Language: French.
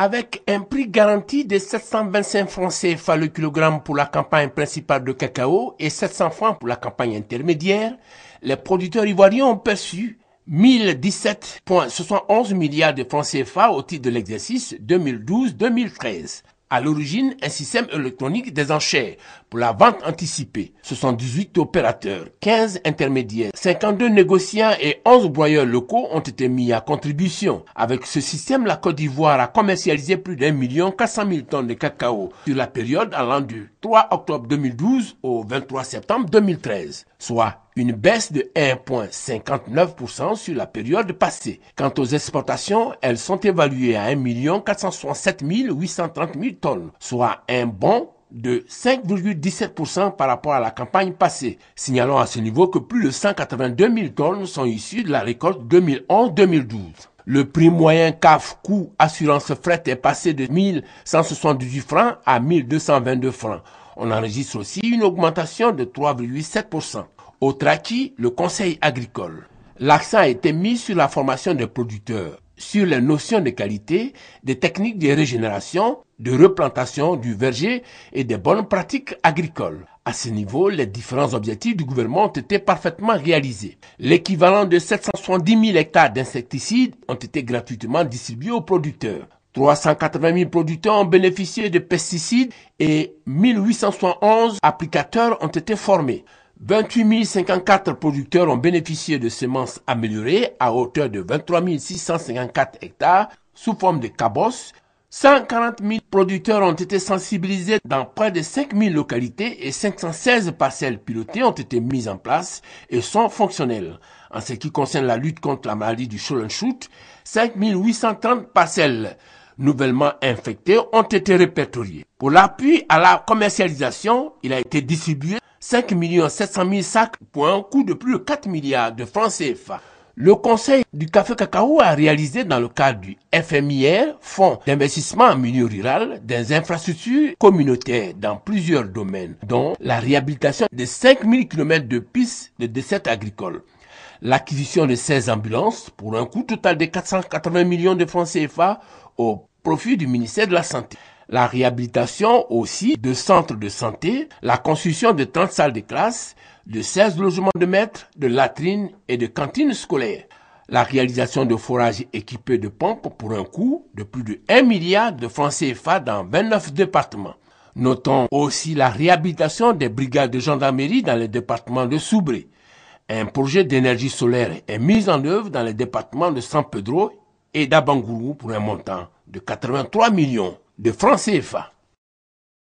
avec un prix garanti de 725 francs CFA le kilogramme pour la campagne principale de cacao et 700 francs pour la campagne intermédiaire, les producteurs ivoiriens ont perçu 1017,71 milliards de francs CFA au titre de l'exercice 2012-2013 à l'origine un système électronique des enchères pour la vente anticipée. 78 opérateurs, 15 intermédiaires, 52 négociants et 11 broyeurs locaux ont été mis à contribution. Avec ce système, la Côte d'Ivoire a commercialisé plus d'un million 400 000 tonnes de cacao sur la période allant du 3 octobre 2012 au 23 septembre 2013, soit une baisse de 1,59% sur la période passée. Quant aux exportations, elles sont évaluées à 1 000 tonnes, soit un bond de 5,17% par rapport à la campagne passée. Signalons à ce niveau que plus de 182 000 tonnes sont issues de la récolte 2011-2012. Le prix moyen CAF coût assurance fret est passé de 1178 francs à 1222 francs. On enregistre aussi une augmentation de 3,7%. Au acquis, le conseil agricole, l'accent a été mis sur la formation des producteurs, sur les notions de qualité, des techniques de régénération, de replantation du verger et des bonnes pratiques agricoles. À ce niveau, les différents objectifs du gouvernement ont été parfaitement réalisés. L'équivalent de 770 000 hectares d'insecticides ont été gratuitement distribués aux producteurs. 380 000 producteurs ont bénéficié de pesticides et 1871 applicateurs ont été formés. 28 054 producteurs ont bénéficié de semences améliorées à hauteur de 23 654 hectares sous forme de cabos. 140 000 producteurs ont été sensibilisés dans près de 5 000 localités et 516 parcelles pilotées ont été mises en place et sont fonctionnelles. En ce qui concerne la lutte contre la maladie du Cholenshoot, 5 830 parcelles nouvellement infectées ont été répertoriées. Pour l'appui à la commercialisation, il a été distribué 5 700 000 sacs pour un coût de plus de 4 milliards de francs CFA. Le Conseil du Café Cacao a réalisé dans le cadre du FMIR, Fonds d'investissement en milieu rural, des infrastructures communautaires dans plusieurs domaines, dont la réhabilitation de 000 km de pistes de dessert agricoles, l'acquisition de 16 ambulances pour un coût total de 480 millions de francs CFA au profit du ministère de la Santé la réhabilitation aussi de centres de santé, la construction de 30 salles de classe, de 16 logements de maîtres, de latrines et de cantines scolaires, la réalisation de forages équipés de pompes pour un coût de plus de 1 milliard de francs CFA dans 29 départements. Notons aussi la réhabilitation des brigades de gendarmerie dans les départements de Soubré. Un projet d'énergie solaire est mis en œuvre dans les départements de San Pedro et d'Abangourou pour un montant de 83 millions de francs CFA.